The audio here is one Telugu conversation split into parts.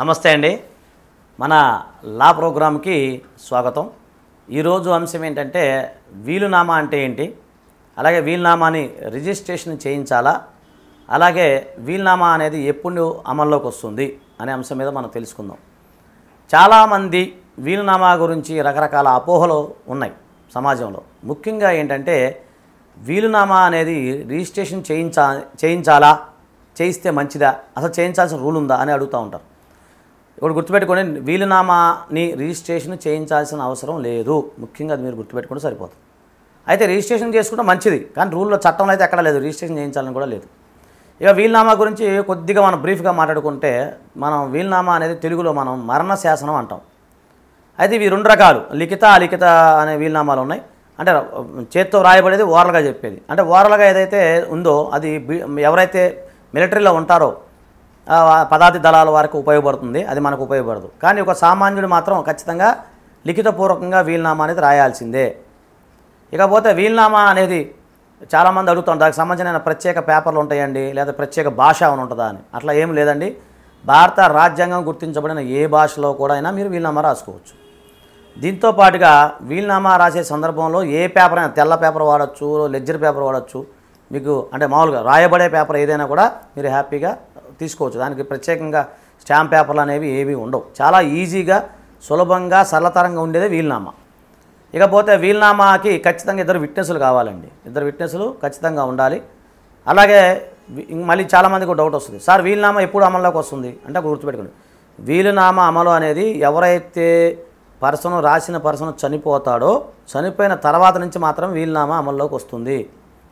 నమస్తే అండి మన లా ప్రోగ్రామ్కి స్వాగతం ఈరోజు అంశం ఏంటంటే వీలునామా అంటే ఏంటి అలాగే వీలునామాని రిజిస్ట్రేషన్ చేయించాలా అలాగే వీలునామా అనేది ఎప్పుడు అమల్లోకి వస్తుంది అనే అంశం మీద మనం తెలుసుకుందాం చాలామంది వీలునామా గురించి రకరకాల అపోహలు ఉన్నాయి సమాజంలో ముఖ్యంగా ఏంటంటే వీలునామా అనేది రిజిస్ట్రేషన్ చేయించా చేయించాలా చేయిస్తే మంచిదా అసలు చేయించాల్సిన రూల్ ఉందా అని అడుగుతూ ఉంటారు ఇప్పుడు గుర్తుపెట్టుకోండి వీలునామాని రిజిస్ట్రేషన్ చేయించాల్సిన అవసరం లేదు ముఖ్యంగా అది మీరు గుర్తుపెట్టుకుంటే సరిపోతుంది అయితే రిజిస్ట్రేషన్ చేసుకుంటే మంచిది కానీ రూల్లో చట్టంలో అయితే ఎక్కడ లేదు రిజిస్ట్రేషన్ చేయించాలని కూడా లేదు ఇక వీలునామా గురించి కొద్దిగా మనం బ్రీఫ్గా మాట్లాడుకుంటే మనం వీలునామా అనేది తెలుగులో మనం మరణ శాసనం అంటాం అయితే ఇవి రెండు రకాలు లిఖిత అలిఖిత అనే వీలునామాలు ఉన్నాయి అంటే చేత్తో రాయబడేది ఓరల్గా చెప్పేది అంటే ఓరల్గా ఏదైతే ఉందో అది ఎవరైతే మిలిటరీలో ఉంటారో పదాతి దళాల వారికి ఉపయోగపడుతుంది అది మనకు ఉపయోగపడదు కానీ ఒక సామాన్యుడు మాత్రం ఖచ్చితంగా లిఖితపూర్వకంగా వీలునామా అనేది రాయాల్సిందే ఇకపోతే వీలునామా అనేది చాలామంది అడుగుతుంది దానికి సంబంధించిన ప్రత్యేక పేపర్లు ఉంటాయండి లేదా ప్రత్యేక భాష అని ఉంటుందా అని అట్లా ఏం లేదండి భారత రాజ్యాంగం గుర్తించబడిన ఏ భాషలో కూడా అయినా మీరు వీలునామా రాసుకోవచ్చు దీంతో పాటుగా వీలునామా రాసే సందర్భంలో ఏ పేపర్ అయినా తెల్ల పేపర్ వాడచ్చు లెజ్జర్ పేపర్ వాడచ్చు మీకు అంటే మామూలుగా రాయబడే పేపర్ ఏదైనా కూడా మీరు హ్యాపీగా తీసుకోవచ్చు దానికి ప్రత్యేకంగా స్టాంప్ పేపర్లు అనేవి ఏవి ఉండవు చాలా ఈజీగా సులభంగా సరళతరంగా ఉండేదే వీల్నామా ఇకపోతే వీల్నామాకి ఖచ్చితంగా ఇద్దరు విట్నెస్లు కావాలండి ఇద్దరు విట్నెస్లు ఖచ్చితంగా ఉండాలి అలాగే మళ్ళీ చాలామందికి డౌట్ వస్తుంది సార్ వీలునామా ఎప్పుడు అమల్లోకి వస్తుంది అంటే గుర్తుపెట్టుకోండి వీలునామా అమలు అనేది ఎవరైతే పర్సన్ రాసిన పర్సన్ చనిపోతాడో చనిపోయిన తర్వాత నుంచి మాత్రం వీలునామా అమల్లోకి వస్తుంది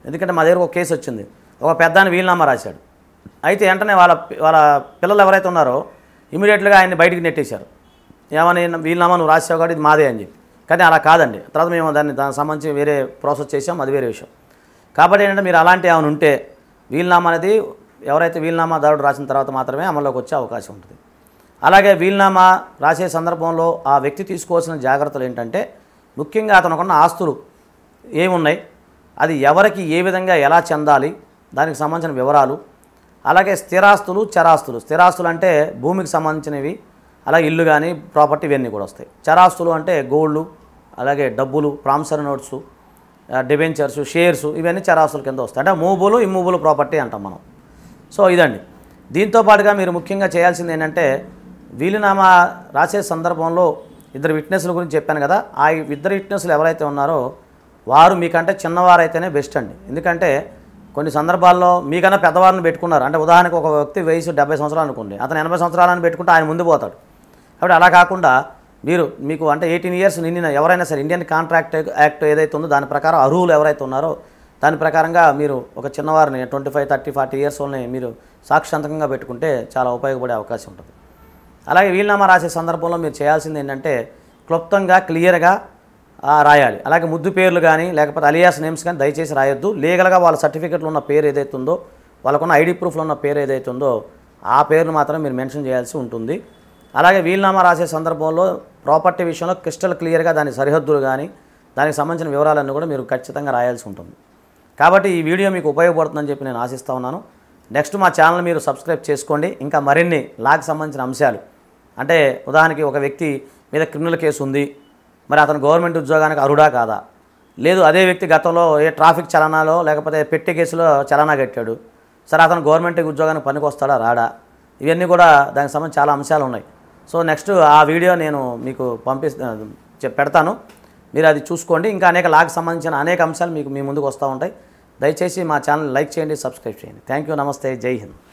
ఎందుకంటే మా దగ్గర ఒక కేసు వచ్చింది ఒక పెద్దాన్ని వీలునామా రాశాడు అయితే వెంటనే వాళ్ళ వాళ్ళ పిల్లలు ఎవరైతే ఉన్నారో ఇమీడియట్గా ఆయన్ని బయటికి నెట్టేశారు ఏమని వీళ్ళనామా నువ్వు రాసావు కాబట్టి ఇది మాదే అని చెప్పి కానీ అలా కాదండి తర్వాత మేము దాన్ని దానికి సంబంధించి వేరే ప్రాసెస్ చేసాం అది వేరే విషయం కాబట్టి ఏంటంటే మీరు అలాంటి ఏమైనా ఉంటే వీళ్ళనామా అనేది ఎవరైతే వీళ్ళనామా దారుడు రాసిన తర్వాత మాత్రమే అమల్లోకి వచ్చే అవకాశం ఉంటుంది అలాగే వీళ్ళనామా రాసే సందర్భంలో ఆ వ్యక్తి తీసుకోవాల్సిన జాగ్రత్తలు ఏంటంటే ముఖ్యంగా అతనుకున్న ఆస్తులు ఏమున్నాయి అది ఎవరికి ఏ విధంగా ఎలా చెందాలి దానికి సంబంధించిన వివరాలు అలాగే స్థిరాస్తులు చరాస్తులు స్థిరాస్తులు అంటే భూమికి సంబంధించినవి అలాగే ఇల్లు కానీ ప్రాపర్టీ ఇవన్నీ కూడా వస్తాయి చరాస్తులు అంటే గోల్డ్ అలాగే డబ్బులు ప్రామిసరీ నోట్స్ డిబెంచర్స్ షేర్స్ ఇవన్నీ చరాస్తుల కింద వస్తాయి అంటే మూబులు ఇమ్మూబులు ప్రాపర్టీ అంటాం మనం సో ఇదండి దీంతో పాటుగా మీరు ముఖ్యంగా చేయాల్సింది ఏంటంటే వీలునామా రాసే సందర్భంలో ఇద్దరు విట్నెస్ల గురించి చెప్పాను కదా ఆ ఇద్దరు విట్నెస్లు ఎవరైతే ఉన్నారో వారు మీకంటే చిన్నవారైతేనే బెస్ట్ అండి ఎందుకంటే కొన్ని సందర్భాల్లో మీకన్నా పెద్దవారిని పెట్టుకున్నారు అంటే ఉదాహరణకు ఒక వ్యక్తి వయసు డెబ్బై సంవత్సరాలు అనుకోండి అతను ఎనభై సంవత్సరాలను పెట్టుకుంటే ఆయన ముందు పోతాడు కాబట్టి అలా కాకుండా మీరు మీకు అంటే ఎయిటీన్ ఇయర్స్ నిండిన ఎవరైనా సరే ఇండియన్ కాంట్రాక్ట్ యాక్ట్ ఏదైతే ఉందో దాని ప్రకారం అర్హులు ఎవరైతే ఉన్నారో దాని ప్రకారంగా మీరు ఒక చిన్నవారిని twenty five thirty forty years వల్ని మీరు సాక్షాంతకంగా పెట్టుకుంటే చాలా ఉపయోగపడే అవకాశం ఉంటుంది అలాగే వీలునామా రాసే సందర్భంలో మీరు చేయాల్సింది ఏంటంటే క్లుప్తంగా క్లియర్గా రాయాలి అలాగే ముద్దు పేర్లు కానీ లేకపోతే అలియాస్ నేమ్స్ కానీ దయచేసి రాయొద్దు లీగల్గా వాళ్ళ సర్టిఫికేట్లు ఉన్న పేరు ఏదైతే ఉందో వాళ్ళకున్న ఐడి ప్రూఫ్లో ఉన్న పేరు ఏదైతే ఉందో ఆ పేరును మాత్రం మీరు మెన్షన్ చేయాల్సి ఉంటుంది అలాగే వీలునామా రాసే సందర్భంలో ప్రాపర్టీ విషయంలో క్రిస్టల్ క్లియర్గా దాని సరిహద్దులు కానీ దానికి సంబంధించిన వివరాలన్నీ కూడా మీరు ఖచ్చితంగా రాయాల్సి ఉంటుంది కాబట్టి ఈ వీడియో మీకు ఉపయోగపడుతుందని చెప్పి నేను ఆశిస్తూ ఉన్నాను నెక్స్ట్ మా ఛానల్ మీరు సబ్స్క్రైబ్ చేసుకోండి ఇంకా మరిన్ని లాకి సంబంధించిన అంశాలు అంటే ఉదాహరణకి ఒక వ్యక్తి మీద క్రిమినల్ కేసు ఉంది మరి అతను గవర్నమెంట్ ఉద్యోగానికి అరుడా కాదా లేదు అదే వ్యక్తి గతంలో ఏ ట్రాఫిక్ చలనాలో లేకపోతే పెట్టే కేసులో చలనా కట్టాడు సరే అతను గవర్నమెంట్ ఉద్యోగానికి పనికొస్తాడా రాడా ఇవన్నీ కూడా దానికి సంబంధించి చాలా అంశాలు ఉన్నాయి సో నెక్స్ట్ ఆ వీడియో నేను మీకు పంపి పెడతాను మీరు అది చూసుకోండి ఇంకా అనేక లాగ్ సంబంధించిన అనేక అంశాలు మీకు మీ ముందుకు వస్తూ ఉంటాయి దయచేసి మా ఛానల్ లైక్ చేయండి సబ్స్క్రైబ్ చేయండి థ్యాంక్ యూ నమస్తే జై హింద్